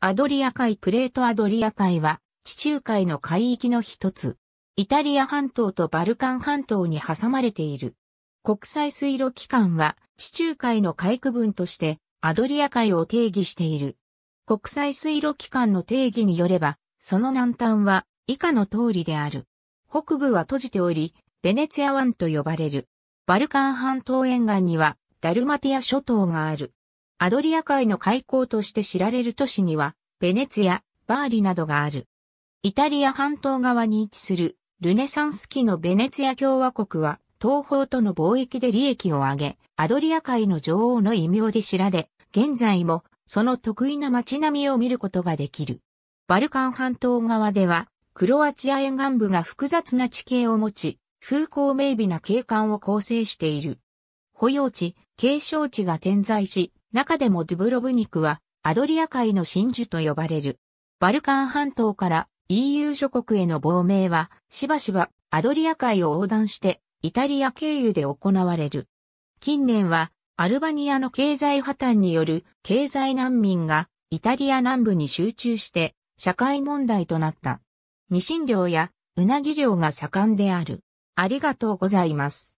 アドリア海プレートアドリア海は地中海の海域の一つ。イタリア半島とバルカン半島に挟まれている。国際水路機関は地中海の海区分としてアドリア海を定義している。国際水路機関の定義によれば、その南端は以下の通りである。北部は閉じており、ベネツィア湾と呼ばれる。バルカン半島沿岸にはダルマティア諸島がある。アドリア海の海溝として知られる都市には、ベネツィア、バーリなどがある。イタリア半島側に位置するルネサンス期のベネツィア共和国は東方との貿易で利益を上げ、アドリア海の女王の異名で知られ、現在もその得意な街並みを見ることができる。バルカン半島側では、クロアチア沿岸部が複雑な地形を持ち、風光明媚な景観を構成している。保養地、景勝地が点在し、中でもドゥブロブニクはアドリア海の真珠と呼ばれる。バルカン半島から EU 諸国への亡命はしばしばアドリア海を横断してイタリア経由で行われる。近年はアルバニアの経済破綻による経済難民がイタリア南部に集中して社会問題となった。ニシン漁やウナギ漁が盛んである。ありがとうございます。